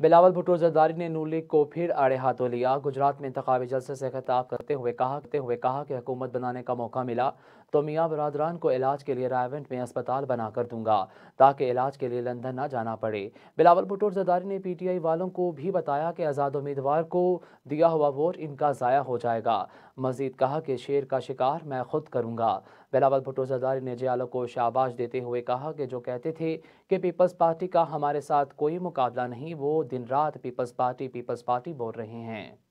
बिलावल भुट्टो जरदारी ने नू लीग को फिर आड़े हाथों लिया गुजरात में इंतबी जलसे से खिताब करते हुए कहा करते हुए कहा कि हुकूमत बनाने का मौका मिला तो मियाँ बरदरान को इलाज के लिए रायवेंट में अस्पताल बना कर दूंगा ताकि इलाज के लिए लंदन न जाना पड़े बिलावल भुट्टो जरदारी ने पी टी आई वालों को भी बताया कि आज़ाद उम्मीदवार को दिया हुआ वोट इनका ज़ाया हो जाएगा मजीद कहा कि शेर का शिकार मैं खुद करूँगा बिलावल भुट्टो जरदारी ने जयालों को शाबाश देते हुए कहा कि जो कहते थे कि पीपल्स पार्टी का हमारे साथ कोई मुकाबला नहीं वो दिन रात पीपल्स पार्टी पीपल्स पार्टी बोल रहे हैं